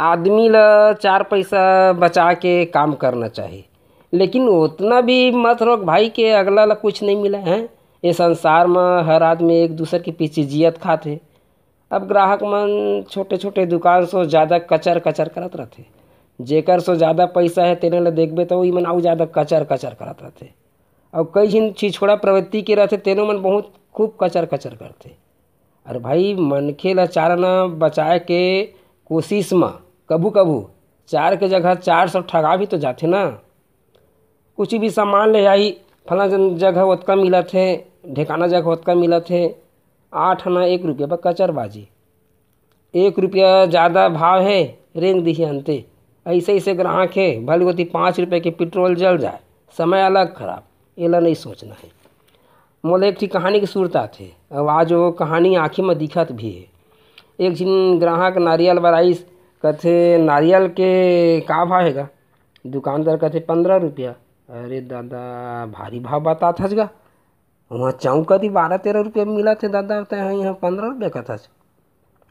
आदमी ला चार पैसा बचा के काम करना चाहिए लेकिन उतना भी मत रोक भाई के अगला ला कुछ नहीं मिला है ये संसार में हर आदमी एक दूसरे के पीछे जियत खाते अब ग्राहक मन छोटे छोटे दुकान सो ज़्यादा कचर कचर करत रहते जेकर सो ज़्यादा पैसा है तेने ला देखबे तो मन और ज़्यादा कचर कचर करत रहते और कई जिन छिछोड़ा प्रवृत्ति के रहते तेनों मन बहुत खूब कचर कचर करते अरे भाई मनखे ला चारना बचाए के कोशिश में कभू कभू चार के जगह चार सौ ठगा भी तो जाते ना कुछ भी सामान ले आई फला जगह ओतका मिला थे ढेकाना जगह ओतका मिला थे आठ आना एक पर कचर बाजी एक रुपया ज़्यादा भाव है रेंग दी अंते ऐसे ऐसे ग्राहक है भले होती पाँच रुपये के पेट्रोल जल जाए समय अलग खराब एला नहीं सोचना है मोल एक ठीक कहानी की सूरता थे अब आज वो कहानी आँखी में दिखत भी है एक दिन ग्राहक नारियल बराइस कथे नारियल के का भाव है गा दुकानदार कथे पंद्रह रुपया अरे दादा भारी भाव बता था गा वहाँ चौक कति बारह तेरह रुपये में मिला थे दादा तय हाँ यहाँ पंद्रह रुपये का था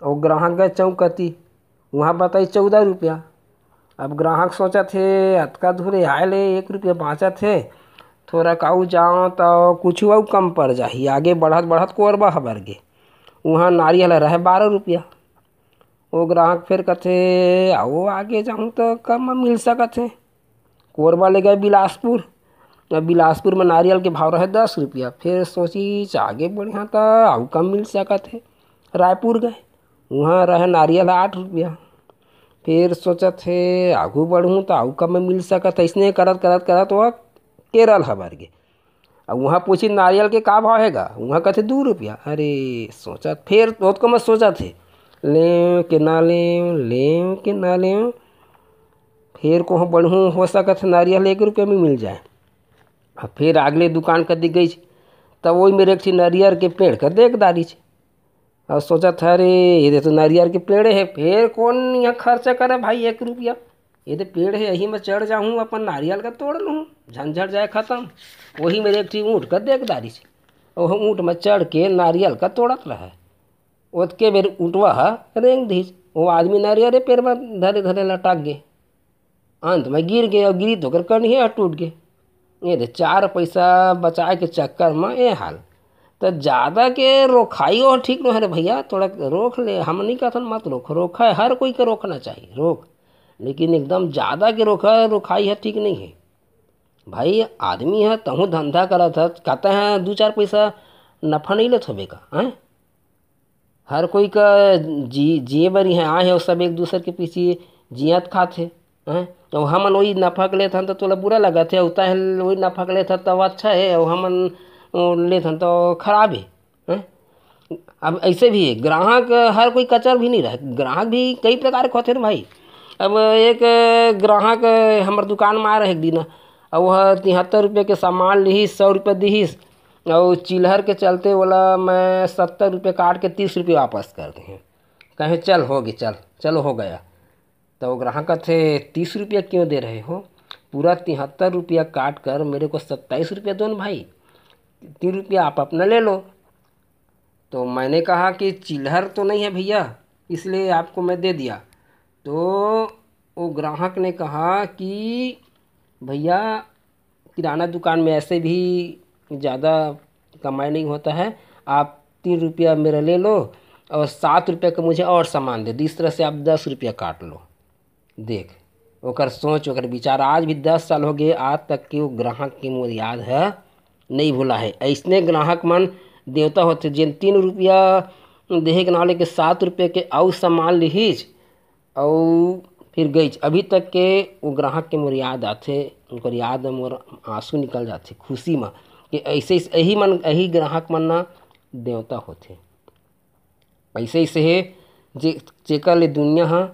और ग्राहक गए चौक कति वहाँ बताई चौदह रुपया अब ग्राहक सोचा थे अतका धुरे आए ले एक रुपये बाँचा थे थोड़ा काऊ जाओ तो कुछ और कम पड़ जाही आगे बढ़त बढ़त कोरबा हबर गे वहाँ नारियल रहे बारह रुपया वो ग्राहक फिर कथे आओ आगे जाऊँ तो कम मिल सकत है कोरबा ले गए बिलासपुर बिलासपुर में नारियल के भाव रहे दस रुपया फिर सोची आगे बढ़िया तो आऊ कम मिल सकत है रायपुर गए वहाँ रहे नारियल आठ रुपया फिर सोचत है आगू बढ़ूँ तो आऊ कम में मिल सकत इसने करत करत करत वह केरल हबर गए अब वहाँ पूछी नारियल के का भाव हैगा वहाँ कहते दो रुपया अरे सोचत फिर ओतको मैं सोचत थे ले के ना ले लें के ना ले फिर को बढ़ूँ हो सकत नारियल एक रुपये में मिल जाए और फिर अगले दुकान कर दी गई तब वही मेरे एक नारियल के पेड़ कर देख दारी और सोचा था अरे ये तो नारियल के पेड़ है फिर कौन यहाँ खर्चा करे भाई एक रुपया ये तो पेड़ है यही मैं चढ़ जाऊँ अपन नारियल का तोड़ लूँ झंझट जाए ख़त्म वही मेरे एक ऊँट का देख दारी छे और ऊँट में चढ़ के नारियल का तोड़त रहा है ओतके बेर उठवा रेंग दीस वो आदमी नारियरे पैर में धरे धरे लटक गए अंत में गिर गए और गिरी तो कर कन टूट गए ये दे चार पैसा बचाए के चक्कर में ये हाल तो ज़्यादा के रोखाई और ठीक न है भैया थोड़ा रोक ले हम नहीं कहते मत रोक रोखा हर कोई के रोकना चाहिए रोक लेकिन एकदम ज़्यादा के रोखा रोखाई है ठीक नहीं है भाई आदमी है तहूँ धंधा करत है कहते हैं दो चार पैसा नफा नहीं ले थोबे का हैं हर कोई का जी जिए बरी है आए हैं सब एक दूसरे के पीछे जियत खात है हैं तो हमन वही नफा के लेत तो तोला बुरा लगा है वही नफा के लेत तो अच्छा है और हमन ले तो खराब है हैं अब ऐसे भी है ग्राहक हर कोई कचर भी नहीं रहे ग्राहक भी कई प्रकार के होते भाई अब एक ग्राहक हमारे दुकान में आ रहे एक दिन और वह तिहत्तर रुपये के सामान लीस सौ रुपये दीस और चिल्हर के चलते बोला मैं सत्तर रुपये काट के तीस रुपये वापस कर दिए कहें चल होगी चल चलो हो गया तो ग्राहक थे तीस रुपया क्यों दे रहे हो पूरा तिहत्तर रुपया काट कर मेरे को सत्ताईस रुपया दो ना भाई तीन रुपया आप अपना ले लो तो मैंने कहा कि चिल्हर तो नहीं है भैया इसलिए आपको मैं दे दिया तो वो ग्राहक ने कहा कि भैया किराना दुकान में ऐसे भी ज़्यादा कमाई नहीं होता है आप तीन रुपया मेरा ले लो और सात रुपये का मुझे और सामान दे इस तरह से आप दस रुपया काट लो देख ओकर सोच ओकर विचार आज भी दस साल हो गए आज तक के वो ग्राहक की मुझे याद है नहीं भूला है ऐसने ग्राहक मन देवता होते जिन तीन रुपया देहे के नाले के सात रुपये के और सामान लीज और फिर गई अभी तक के वो ग्राहक के मोर याद आते उनको याद मोर आंसू निकल जाते खुशी में कि ऐसे यही मन यही ग्राहक मन ना देवता होते ऐसे ऐसे है जे जेकर ले दुनिया ह हाँ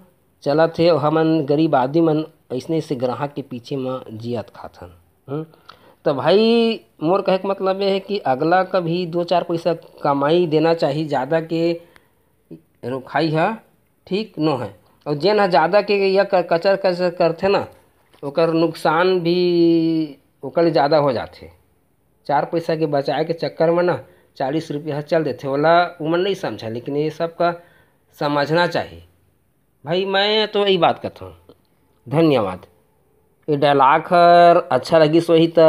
चलत है हमन गरीब आदमी मन ऐसे ऐसे ग्राहक के पीछे म जियत खाथन हम्म? तो भाई मोर कहे का मतलब ये है कि अगला का भी दो चार पैसा कमाई देना चाहिए ज़्यादा के रुखाई है हाँ ठीक न है और जेन ह हाँ ज़्यादा के या कचर कचर करते ना वो नुकसान भी ओकर ज़्यादा हो हैं चार पैसा के बचाए के चक्कर में ना चालीस रुपया चल देते वाला उमन नहीं समझा लेकिन ये सब का समझना चाहिए भाई मैं तो यही बात करता हूँ धन्यवाद ये डायलॉग हर अच्छा लगी सोही तो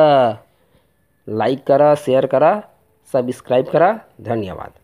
लाइक करा शेयर करा सब्सक्राइब करा धन्यवाद